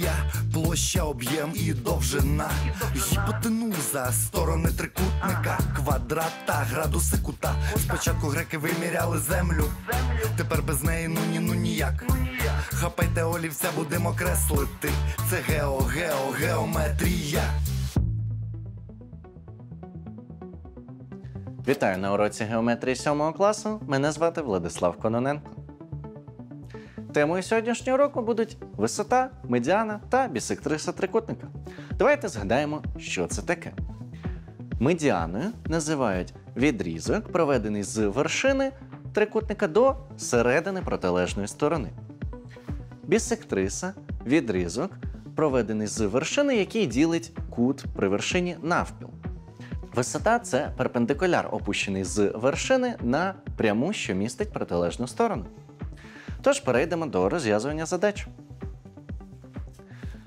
Територія, площа, об'єм і довжина. Гіпотенуза, сторони трикутника, квадрат та градуси кута. Спочатку греки виміряли землю, тепер без неї ну ні, ну ніяк. Хапайте олівця, будемо креслити. Це гео, гео, геометрія. Вітаю на уроці геометрії 7 класу. Мене звати Владислав Кононенко. Темою сьогоднішнього року будуть висота, медіана та бісектриса трикутника. Давайте згадаємо, що це таке. Медіаною називають відрізок, проведений з вершини трикутника до середини протилежної сторони. Бісектриса відрізок, проведений з вершини, який ділить кут при вершині навпіл. Висота це перпендикуляр, опущений з вершини на пряму, що містить протилежну сторону. Тож перейдемо до розв'язування задач.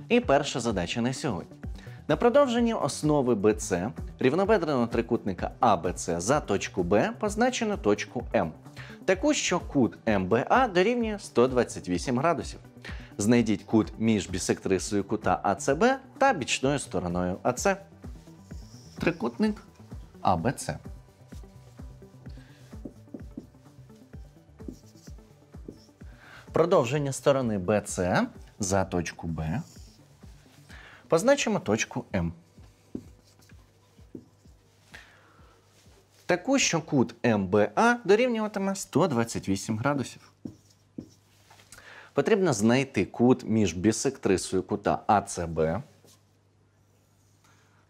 І перша задача на сьогодні. На продовженні основи BC рівноведреного трикутника АБЦ за точку Б позначено точку М, таку, що кут МБА дорівнює 128 градусів. Знайдіть кут між бісектрисою кута АЦБ та бічною стороною АЦ. Трикутник АБЦ. Продовження сторони BC за точку B. Позначимо точку М. Таку, що кут МБА дорівнюватиме 128 градусів. Потрібно знайти кут між бісектрисою кута АЦБ.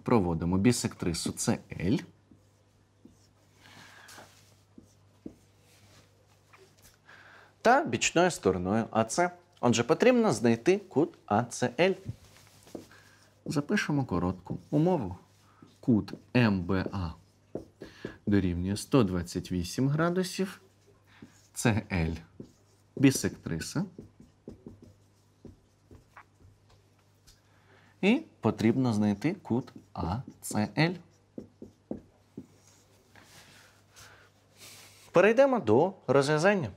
Проводимо бісектрису СЛ. та бічною стороною АЦ. Отже, потрібно знайти кут ACL. Запишемо коротку умову. Кут МБА дорівнює 128 градусів. Це L бісектриса. І потрібно знайти кут ACL. Перейдемо до розв'язання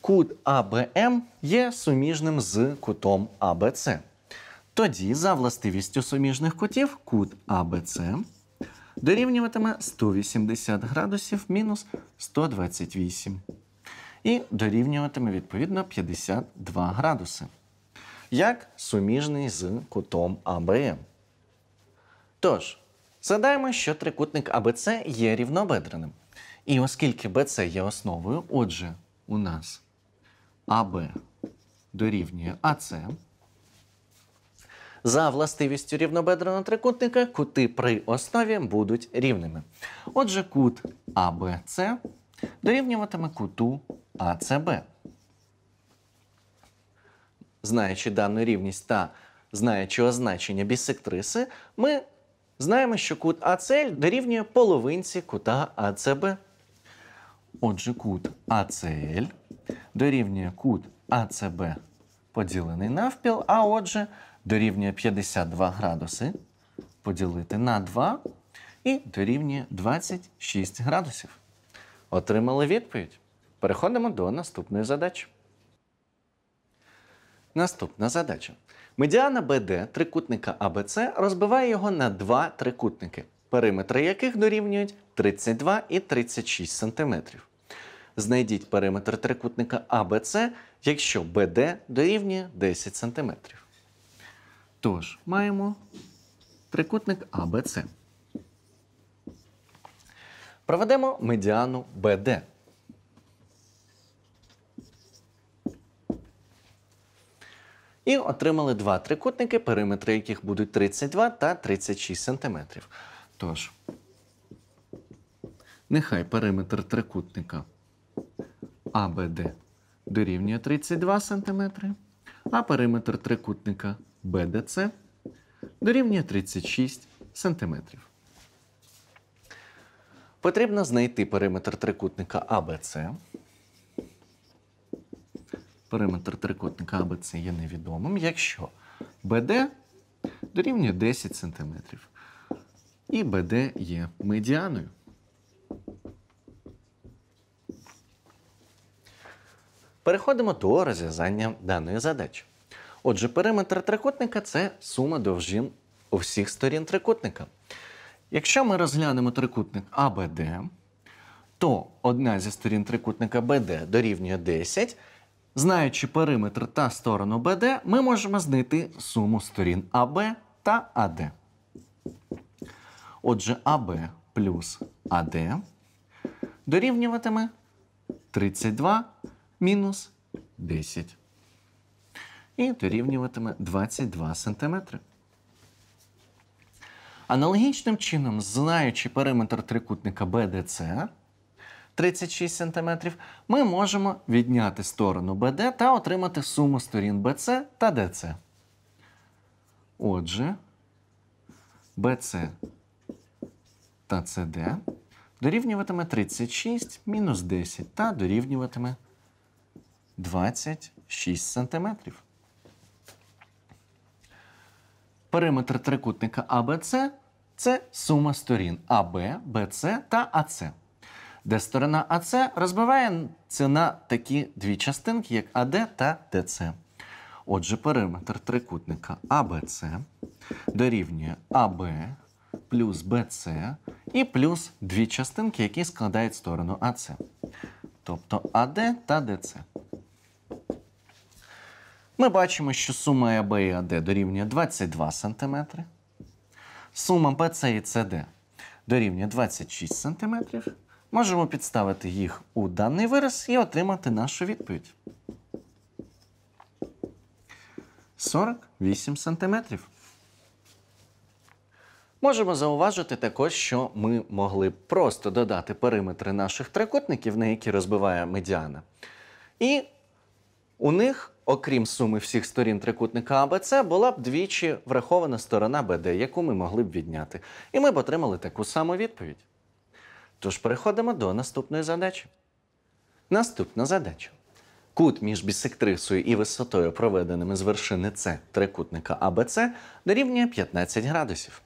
кут АБМ є суміжним з кутом АБЦ. Тоді, за властивістю суміжних кутів, кут АБЦ дорівнюватиме 180 градусів мінус 128. І дорівнюватиме відповідно 52 градуси. Як суміжний з кутом АБМ. Тож, задаємо, що трикутник АБЦ є рівнобедреним. І оскільки БЦ є основою, отже, у нас АБ дорівнює АС. За властивістю рівнобедреного трикутника кути при основі будуть рівними. Отже, кут АБЦ дорівнюватиме куту АЦБ. Знаючи дану рівність та знаючи означення бісектриси, ми знаємо, що кут АЦЛ дорівнює половинці кута АЦБ. Отже, кут АЦЛ дорівнює кут АЦБ поділений навпіл, а отже, дорівнює 52 градуси поділити на 2 і дорівнює 26 градусів. Отримали відповідь. Переходимо до наступної задачі. Наступна задача. Медіана БД трикутника АБЦ розбиває його на два трикутники, периметри яких дорівнюють 32 і 36 см. Знайдіть периметр трикутника АБЦ, якщо БД дорівнює 10 см. Тож, маємо трикутник АБЦ. Проведемо медіану БД. І отримали два трикутники, периметри яких будуть 32 та 36 см. Тож, нехай периметр трикутника АБД дорівнює 32 см, а периметр трикутника БДЦ дорівнює 36 см. Потрібно знайти периметр трикутника АБЦ. Периметр трикутника АБЦ є невідомим, якщо БД дорівнює 10 см. І БД є медіаною. Переходимо до розв'язання даної задачі. Отже, периметр трикутника це сума довжин усіх сторін трикутника. Якщо ми розглянемо трикутник АБД, то одна зі сторін трикутника БД дорівнює 10. Знаючи периметр та сторону БД, ми можемо знайти суму сторін АБ та АД. Отже, АБ плюс АД дорівнюватиме 32 мінус 10. І дорівнюватиме 22 сантиметри. Аналогічним чином, знаючи периметр трикутника BDC 36 сантиметрів, ми можемо відняти сторону BD та отримати суму сторін BC та DC. Отже, BC та CD дорівнюватиме 36 мінус 10 та дорівнюватиме 26 сантиметрів Периметр трикутника АБЦ це сума сторін АБ, БЦ та АЦ. Де сторона АЦ розбивається на такі дві частинки, як АД та ДЦ. Отже, периметр трикутника АБЦ дорівнює АБ плюс БЦ і плюс дві частинки, які складають сторону АЦ. Тобто АД та ДЦ. Ми бачимо, що сума АБ і АД дорівнює 22 см. Сума БЦ і СД дорівнює 26 см. Можемо підставити їх у даний вираз і отримати нашу відповідь. 48 см. Можемо зауважити також, що ми могли просто додати периметри наших трикутників, на які розбиває медіана. І у них окрім суми всіх сторін трикутника АБЦ, була б двічі врахована сторона БД, яку ми могли б відняти. І ми б отримали таку саму відповідь. Тож переходимо до наступної задачі. Наступна задача. Кут між бісектрисою і висотою, проведеними з вершини С трикутника АБЦ, дорівнює 15 градусів.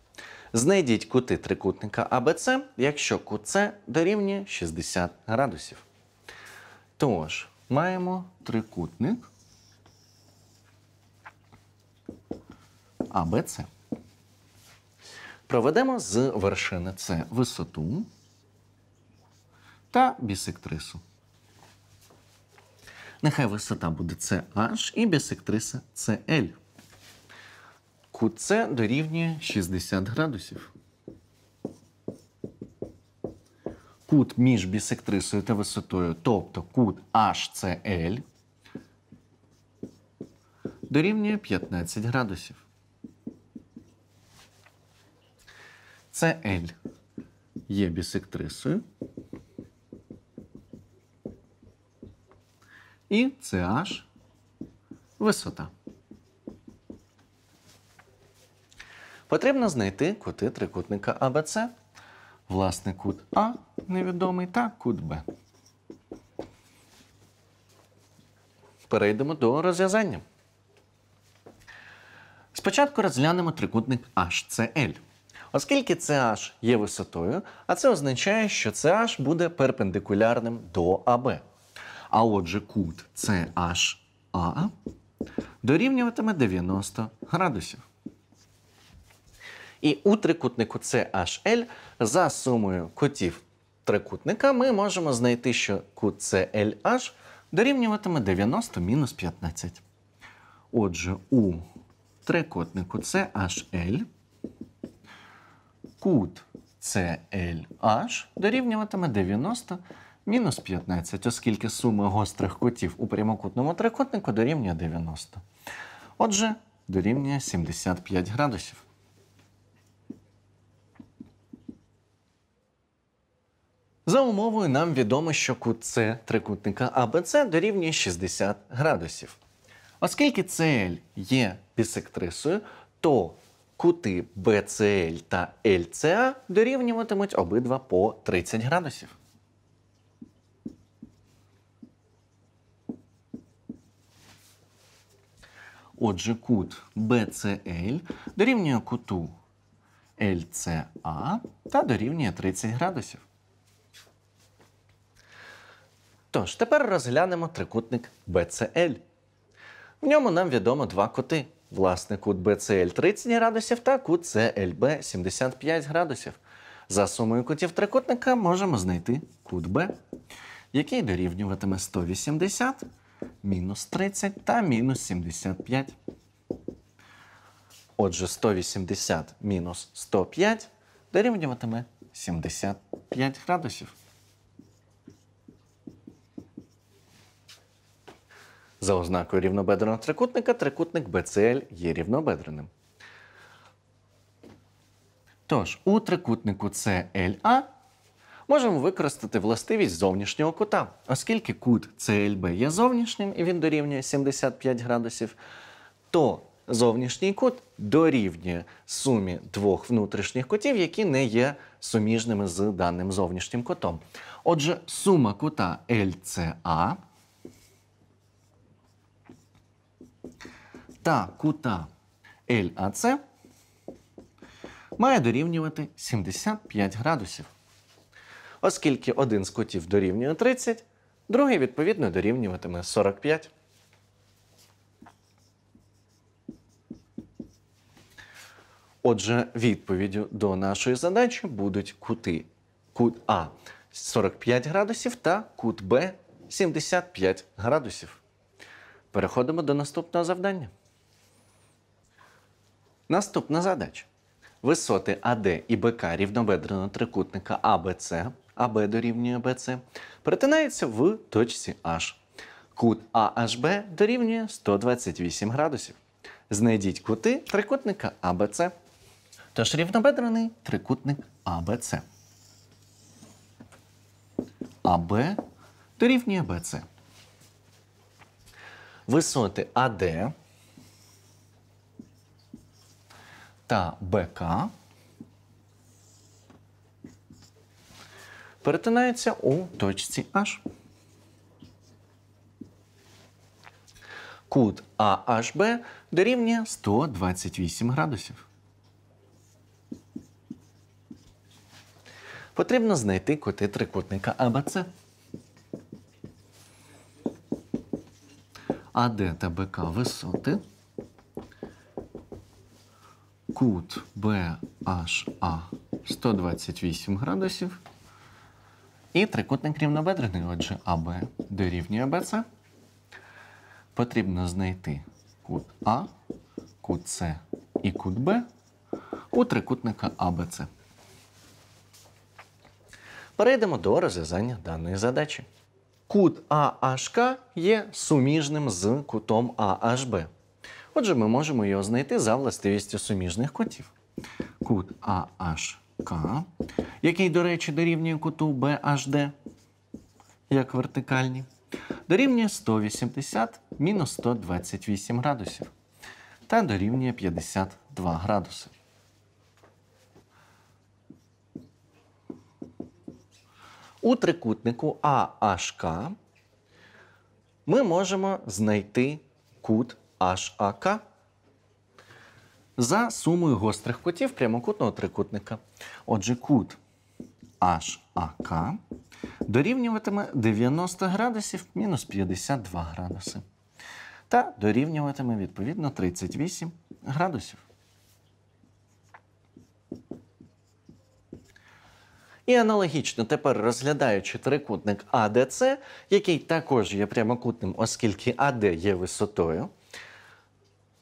Знайдіть кути трикутника АБЦ, якщо кут С дорівнює 60 градусів. Тож, маємо трикутник АБЦ, Проведемо з вершини С висоту та бісектрису. Нехай висота буде CH і бісектриса CL. Кут С дорівнює 60 градусів. Кут між бісектрисою та висотою, тобто кут HCL, дорівнює 15 градусів. CL є бісектрисою. І CH висота. Потрібно знайти кути трикутника АБЦ. Власне, кут А невідомий та кут Б. Перейдемо до розв'язання. Спочатку розглянемо трикутник HCL. Оскільки CH є висотою, а це означає, що CH буде перпендикулярним до АБ. А отже, кут CHA дорівнюватиме 90 градусів. І у трикутнику CHL за сумою кутів трикутника ми можемо знайти, що кут CLH дорівнюватиме 90 мінус 15. Отже, у трикутнику CHL кут CLH дорівнюватиме 90 мінус 15, оскільки сума гострих кутів у прямокутному трикутнику дорівнює 90. Отже, дорівнює 75 градусів. За умовою нам відомо, що кут С трикутника АБЦ дорівнює 60 градусів. Оскільки CL є бісектрисою, то Кути BCL та LCA дорівнюватимуть обидва по 30 градусів. Отже, кут BCL дорівнює куту LCA та дорівнює 30 градусів. Тож, тепер розглянемо трикутник BCL. В ньому нам відомо два кути. Власне, кут BCL 30 градусів та кут CLB 75 градусів. За сумою кутів трикутника можемо знайти кут Б, який дорівнюватиме 180, мінус 30 та мінус 75. Отже, 180 мінус 105 дорівнюватиме 75 градусів. За ознакою рівнобедреного трикутника трикутник BCL є рівнобедреним. Тож, у трикутнику CLA можемо використати властивість зовнішнього кута, оскільки кут CLB є зовнішнім і він дорівнює 75 градусів, то зовнішній кут дорівнює сумі двох внутрішніх кутів, які не є суміжними з даним зовнішнім кутом. Отже, сума кута LCA – та кута ЛАЦ має дорівнювати 75 градусів. Оскільки один з кутів дорівнює 30, другий, відповідно, дорівнюватиме 45. Отже, відповіддю до нашої задачі будуть кути кут А 45 градусів та кут Б 75 градусів. Переходимо до наступного завдання. Наступна задача. Висоти АД і БК рівнобедреного трикутника АБЦ, АБ дорівнює БЦ, перетинаються в точці H. Кут АХБ дорівнює 128 градусів. Знайдіть кути трикутника АБЦ. Тож рівнобедрений трикутник АБЦ. АБ дорівнює БЦ. Висоти АД та БК перетинаються у точці H. Кут АHB дорівнює 128 градусів. Потрібно знайти коти трикутника АБЦ. АД та БК висоти кут BHA 128 градусів. І трикутник рівнобедрений, отже, АБ дорівнює БЦ. Потрібно знайти кут А, кут С і кут Б у трикутника АБЦ. Перейдемо до розв'язання даної задачі. Кут АХК є суміжним з кутом АHB. Отже, ми можемо його знайти за властивістю суміжних кутів. Кут АХК, який, до речі, дорівнює куту BHD, як вертикальні, дорівнює 180 мінус 128 градусів. Та дорівнює 52 градуси. У трикутнику АHK. ми можемо знайти кут HAK за сумою гострих кутів прямокутного трикутника. Отже, кут HAK дорівнюватиме 90 градусів мінус 52 градуси. Та дорівнюватиме відповідно 38 градусів. І аналогічно тепер розглядаючи трикутник АДЦ, який також є прямокутним, оскільки АД є висотою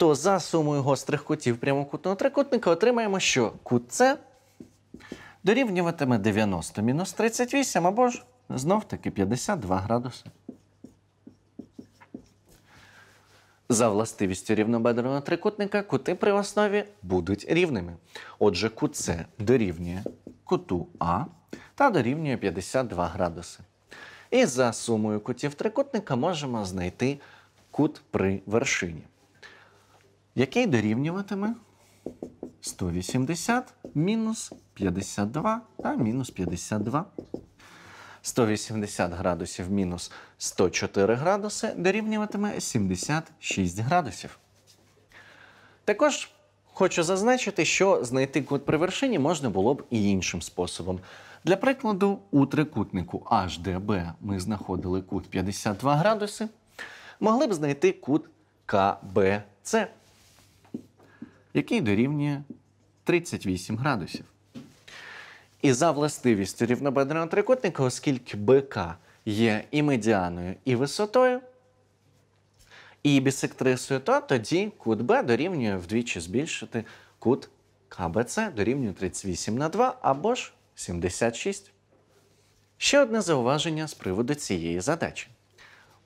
то за сумою гострих кутів прямокутного трикутника отримаємо, що кут С дорівнюватиме 90 мінус 38 або ж знов таки 52 градуси. За властивістю рівнобедреного трикутника кути при основі будуть рівними. Отже, кут С дорівнює куту А та дорівнює 52 градуси. І за сумою кутів трикутника можемо знайти кут при вершині який дорівнюватиме 180 мінус 52 та мінус 52. 180 градусів мінус 104 градуси дорівнюватиме 76 градусів. Також хочу зазначити, що знайти кут при вершині можна було б і іншим способом. Для прикладу, у трикутнику HDB ми знаходили кут 52 градуси, могли б знайти кут КБЦ який дорівнює 38 градусів. І за властивістю рівнобедреного трикутника, оскільки БК є і медіаною, і висотою, і бісектрисою, то тоді кут Б дорівнює вдвічі збільшити кут КБЦ дорівнює 38 на 2 або ж 76. Ще одне зауваження з приводу цієї задачі.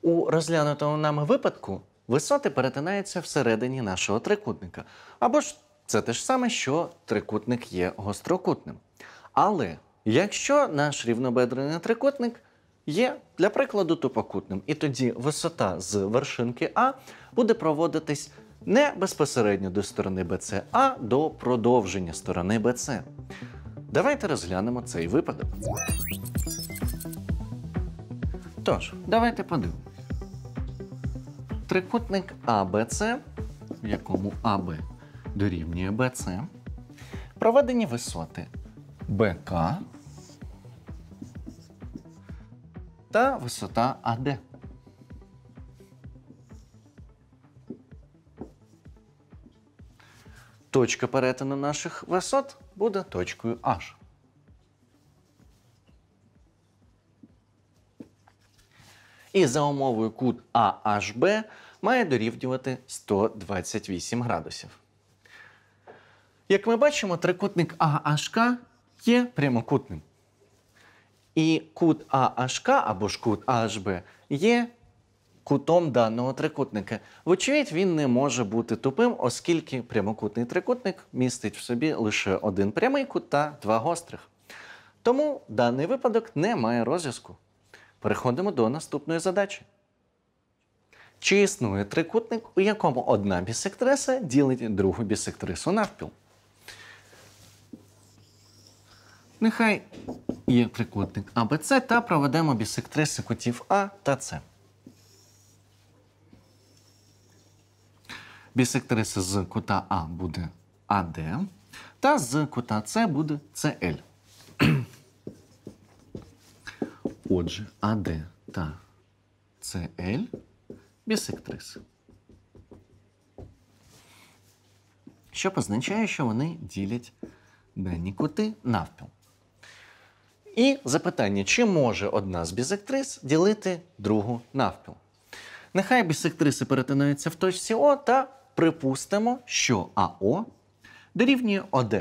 У розглянутому нами випадку висоти перетинаються всередині нашого трикутника. Або ж це те ж саме, що трикутник є гострокутним. Але якщо наш рівнобедрений трикутник є, для прикладу, тупокутним, і тоді висота з вершинки А буде проводитись не безпосередньо до сторони БЦ, а до продовження сторони БЦ. Давайте розглянемо цей випадок. Тож, давайте подивимося. Трикутник АБЦ, в якому АБ дорівнює БЦ, проведені висоти БК та висота АД. Точка перетину наших висот буде точкою H. і за умовою кут AHB має дорівнювати 128 градусів. Як ми бачимо, трикутник АХК є прямокутним. І кут АХК або ж кут АХБ є кутом даного трикутника. Вочевидь, він не може бути тупим, оскільки прямокутний трикутник містить в собі лише один прямий кут та два гострих. Тому даний випадок не має розв'язку. Переходимо до наступної задачі. Чи існує трикутник, у якому одна бісектриса ділить другу бісектрису навпіл? Нехай є трикутник АБЦ та проведемо бісектриси кутів А та С. Бісектриса з кута А буде АД, та з кута С буде СЛ. Отже, АД та СЛ бісектриси. Що позначає, що вони ділять дані кути навпіл. І запитання, чи може одна з бісектрис ділити другу навпіл? Нехай бісектриси перетинаються в точці О та припустимо, що АО дорівнює ОД.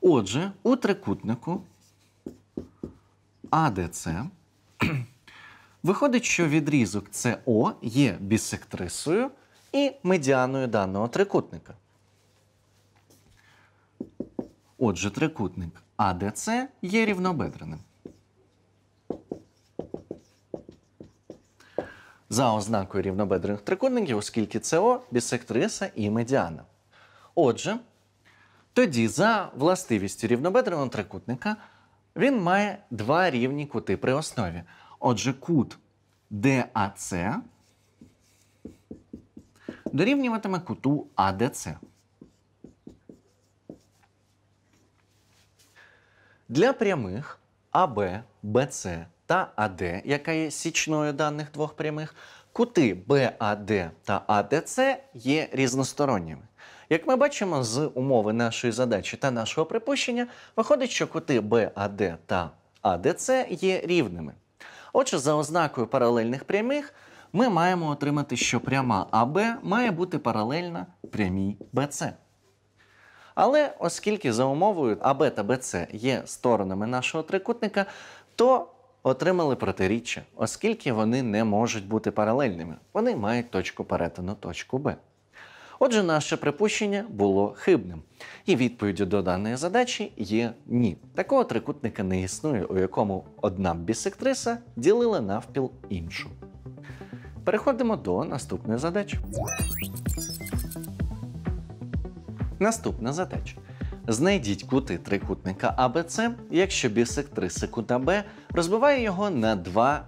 Отже, у трикутнику АДЦ. Виходить, що відрізок СО є бісектрисою і медіаною даного трикутника. Отже, трикутник АДЦ є рівнобедреним. За ознакою рівнобедрених трикутників, оскільки СО бісектриса і медіана. Отже, тоді за властивістю рівнобедреного трикутника. Він має два рівні кути при основі. Отже, кут DAC дорівнюватиме куту ADC. Для прямих АБ, БЦ та АД, яка є січною даних двох прямих, кути БАД та АДЦ є різносторонніми. Як ми бачимо з умови нашої задачі та нашого припущення, виходить, що кути BAD та ADC є рівними. Отже, за ознакою паралельних прямих, ми маємо отримати, що пряма АБ має бути паралельна прямій БЦ. Але оскільки за умовою АБ та БЦ є сторонами нашого трикутника, то отримали протиріччя, оскільки вони не можуть бути паралельними. Вони мають точку перетину точку Б. Отже, наше припущення було хибним. І відповіддю до даної задачі є ні. Такого трикутника не існує, у якому одна бісектриса ділила навпіл іншу. Переходимо до наступної задачі. Наступна задача. Знайдіть кути трикутника АБЦ, якщо бісектриса кута Б розбиває його на два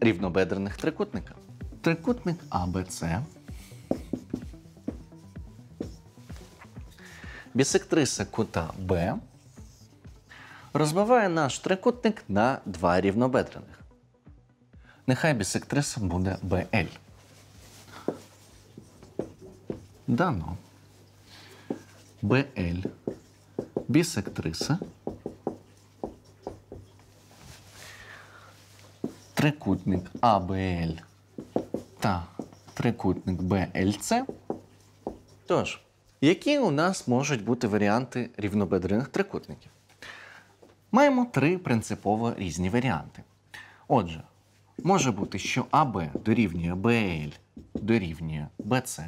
рівнобедрених трикутника. Трикутник АБЦ Бісектриса кута Б розбиває наш трикутник на два рівнобедрених. Нехай бісектриса буде БЛ. Дано БЛ, бісектриса. Трикутник АБЛ та трикутник БЛЦ. Тож. Які у нас можуть бути варіанти рівнобедрених трикутників? Маємо три принципово різні варіанти. Отже, може бути, що АБ дорівнює БЛ дорівнює БЦ.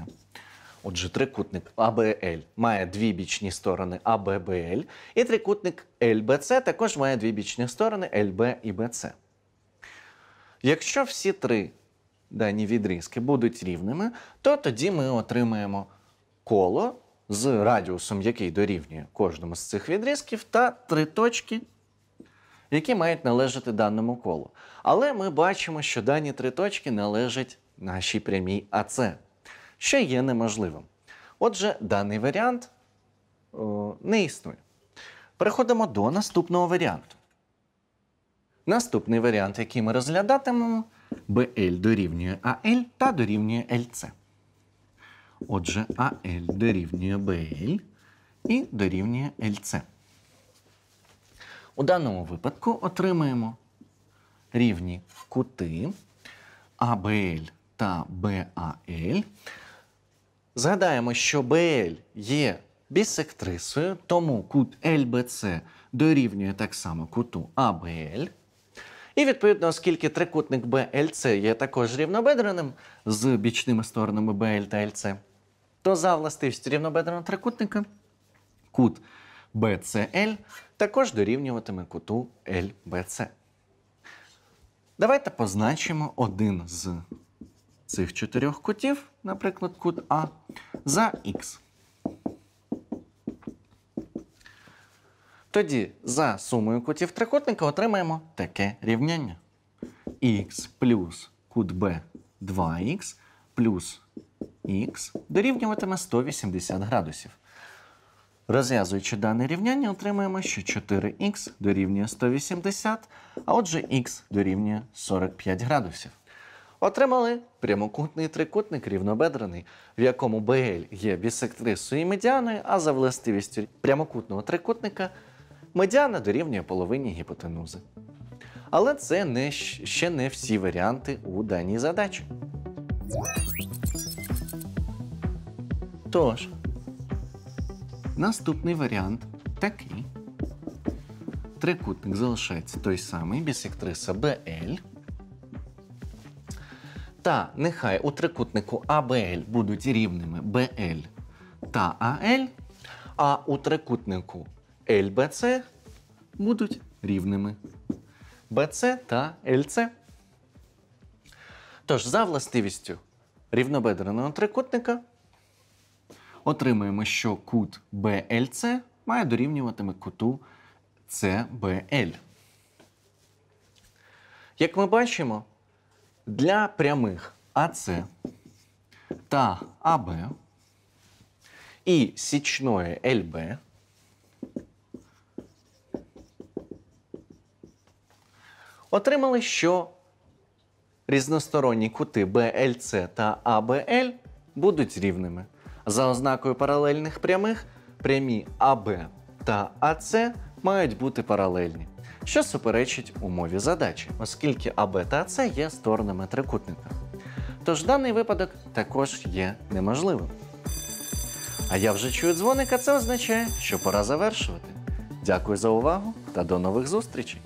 Отже, трикутник АБЛ має дві бічні сторони АББЛ, і трикутник ЛБЦ також має дві бічні сторони ЛБ і БЦ. Якщо всі три дані відрізки будуть рівними, то тоді ми отримаємо коло з радіусом, який дорівнює кожному з цих відрізків, та три точки, які мають належати даному колу. Але ми бачимо, що дані три точки належать нашій прямій АЦ, що є неможливим. Отже, даний варіант о, е, не існує. Переходимо до наступного варіанту. Наступний варіант, який ми розглядатимемо, BL дорівнює AL та дорівнює LC. Отже, АЛ дорівнює БЛ і дорівнює ЛЦ. У даному випадку отримаємо рівні кути АБЛ та БАЛ. Згадаємо, що БЛ є бісектрисою, тому кут ЛБЦ дорівнює так само куту АБЛ. І відповідно, оскільки трикутник BLC є також рівнобедреним з бічними сторонами BL та LC, то за властивістю рівнобедреного трикутника кут BCL також дорівнюватиме куту LBC. Давайте позначимо один з цих чотирьох кутів, наприклад, кут А, за Х. Тоді за сумою кутів трикутника отримаємо таке рівняння. Х плюс кут b 2х плюс х дорівнюватиме 180 градусів. Розв'язуючи дане рівняння, отримаємо, що 4х дорівнює 180, а отже х дорівнює 45 градусів. Отримали прямокутний трикутник рівнобедрений, в якому БЛ є бісектрисою і медіаною, а за властивістю прямокутного трикутника медіана дорівнює половині гіпотенузи. Але це не, ще не всі варіанти у даній задачі. Тож, наступний варіант такий. Трикутник залишається той самий, бісектриса BL. Та нехай у трикутнику АБЛ будуть рівними BL та АЛ, а у трикутнику ЛБЦ будуть рівними БЦ та ЛЦ. Тож, за властивістю рівнобедреного трикутника, отримуємо, що кут BLC має дорівнюватиме куту CBL. Як ми бачимо, для прямих АС та АБ і січної ЛБ Отримали, що різносторонні кути BLC та ABL будуть рівними. За ознакою паралельних прямих, прямі AB та AC мають бути паралельні, що суперечить умові задачі, оскільки AB та AC є сторонами трикутника. Тож даний випадок також є неможливим. А я вже чую дзвоник, а це означає, що пора завершувати. Дякую за увагу та до нових зустрічей!